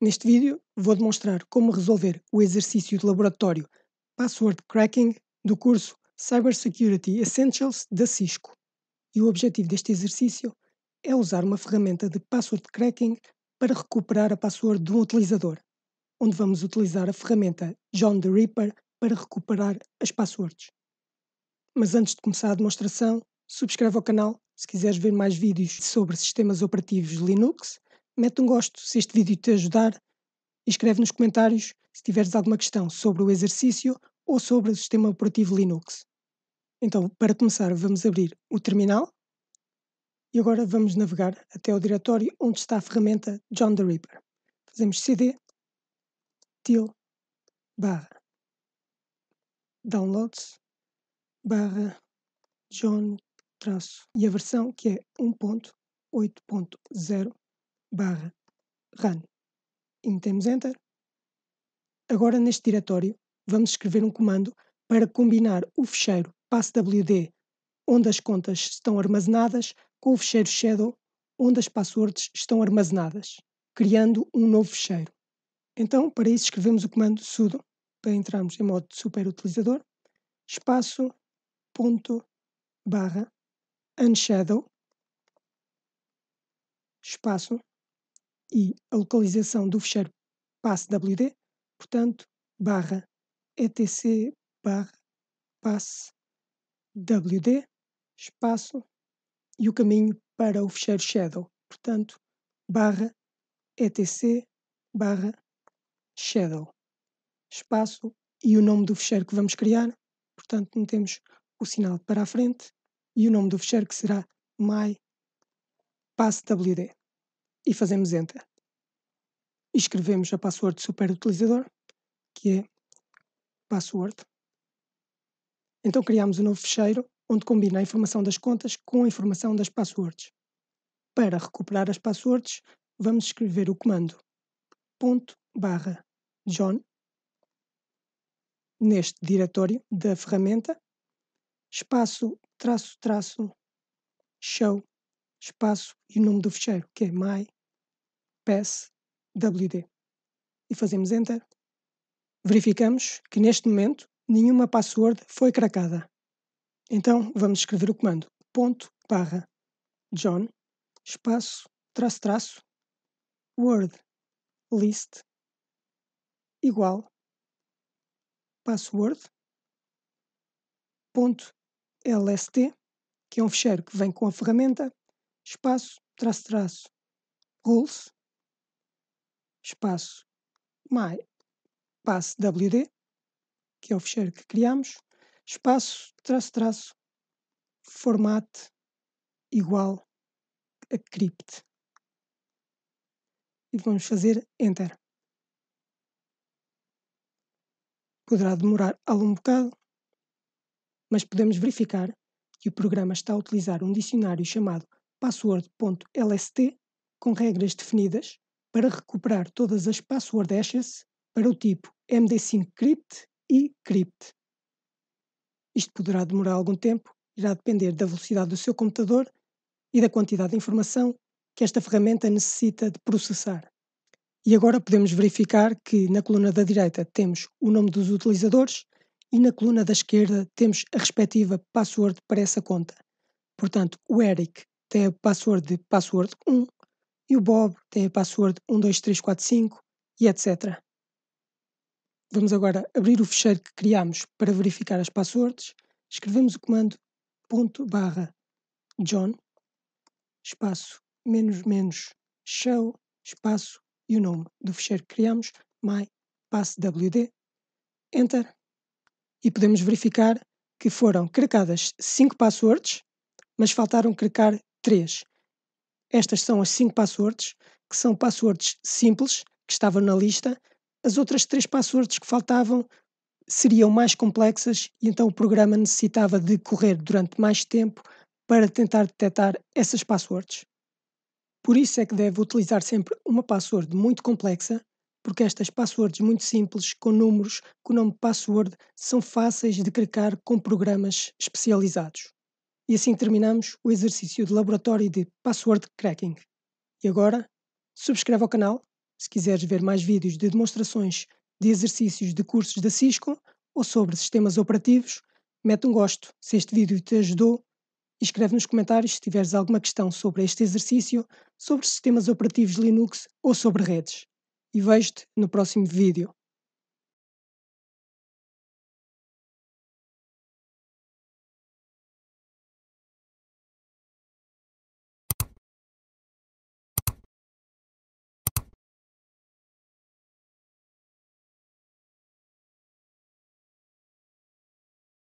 Neste vídeo vou demonstrar como resolver o exercício de laboratório Password Cracking do curso Cybersecurity Essentials da Cisco. E o objetivo deste exercício é usar uma ferramenta de password cracking para recuperar a password de um utilizador, onde vamos utilizar a ferramenta John the Ripper para recuperar as passwords. Mas antes de começar a demonstração, subscreve o canal se quiseres ver mais vídeos sobre sistemas operativos Linux mete um gosto se este vídeo te ajudar e escreve nos comentários se tiveres alguma questão sobre o exercício ou sobre o sistema operativo Linux. Então, para começar, vamos abrir o terminal e agora vamos navegar até o diretório onde está a ferramenta John the Ripper. Fazemos cd til barra downloads barra John traço e a versão que é 1.8.0 barra run e metemos enter. Agora neste diretório vamos escrever um comando para combinar o fecheiro passwd onde as contas estão armazenadas com o fecheiro shadow onde as passwords estão armazenadas, criando um novo fecheiro. Então, para isso escrevemos o comando sudo para entrarmos em modo superutilizador, espaço ponto barra unshadow espaço e a localização do ficheiro passwd, portanto, barra etc barra passwd, espaço e o caminho para o ficheiro shadow, portanto, barra etc barra shadow, espaço e o nome do ficheiro que vamos criar, portanto, metemos o sinal para a frente e o nome do ficheiro que será my passwd e fazemos Enter. E escrevemos a password de superutilizador, que é password. Então criamos um novo fecheiro onde combina a informação das contas com a informação das passwords. Para recuperar as passwords, vamos escrever o comando ponto barra John neste diretório da ferramenta, espaço traço traço show espaço e o nome do ficheiro, que é mypasswd. E fazemos Enter. Verificamos que neste momento nenhuma password foi cracada. Então vamos escrever o comando ponto barra John espaço traço traço word list igual password ponto lst que é um ficheiro que vem com a ferramenta espaço, traço, traço, rules espaço, my, passe WD, que é o fecheiro que criamos, espaço, traço, traço, format igual a crypt. E vamos fazer Enter. Poderá demorar algum bocado, mas podemos verificar que o programa está a utilizar um dicionário chamado password.lst com regras definidas para recuperar todas as password hashes para o tipo MD5Crypt e Crypt. Isto poderá demorar algum tempo, irá depender da velocidade do seu computador e da quantidade de informação que esta ferramenta necessita de processar. E agora podemos verificar que na coluna da direita temos o nome dos utilizadores e na coluna da esquerda temos a respectiva password para essa conta. Portanto, o Eric tem a password de password 1 e o Bob tem a password 12345 e etc. Vamos agora abrir o fecheiro que criámos para verificar as passwords. Escrevemos o comando ponto barra John espaço menos menos show espaço e o nome do fecheiro que criámos my passwd enter e podemos verificar que foram crecadas 5 passwords, mas faltaram crecar 3. Estas são as 5 passwords, que são passwords simples, que estavam na lista. As outras 3 passwords que faltavam seriam mais complexas e então o programa necessitava de correr durante mais tempo para tentar detectar essas passwords. Por isso é que deve utilizar sempre uma password muito complexa, porque estas passwords muito simples, com números, com o nome password, são fáceis de cracar com programas especializados. E assim terminamos o exercício de laboratório de password cracking. E agora, subscreve o canal se quiseres ver mais vídeos de demonstrações de exercícios de cursos da Cisco ou sobre sistemas operativos, mete um gosto se este vídeo te ajudou e escreve nos comentários se tiveres alguma questão sobre este exercício, sobre sistemas operativos Linux ou sobre redes. E vejo-te no próximo vídeo.